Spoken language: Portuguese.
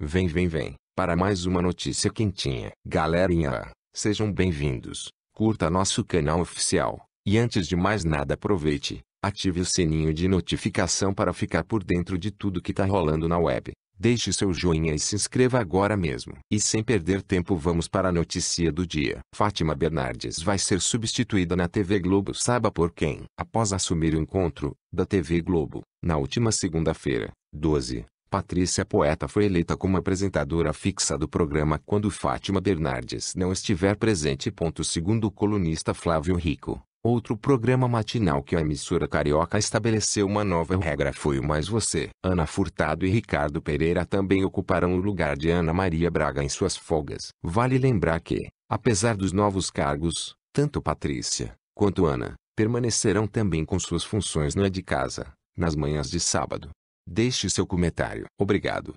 Vem, vem, vem, para mais uma notícia quentinha. Galerinha, sejam bem-vindos, curta nosso canal oficial, e antes de mais nada aproveite, ative o sininho de notificação para ficar por dentro de tudo que tá rolando na web. Deixe seu joinha e se inscreva agora mesmo. E sem perder tempo vamos para a notícia do dia. Fátima Bernardes vai ser substituída na TV Globo saiba por quem. Após assumir o encontro, da TV Globo, na última segunda-feira, 12, Patrícia Poeta foi eleita como apresentadora fixa do programa quando Fátima Bernardes não estiver presente. Segundo o colunista Flávio Rico, outro programa matinal que a emissora carioca estabeleceu uma nova regra foi o Mais Você. Ana Furtado e Ricardo Pereira também ocuparão o lugar de Ana Maria Braga em suas folgas. Vale lembrar que, apesar dos novos cargos, tanto Patrícia quanto Ana permanecerão também com suas funções na de casa, nas manhãs de sábado. Deixe seu comentário. Obrigado.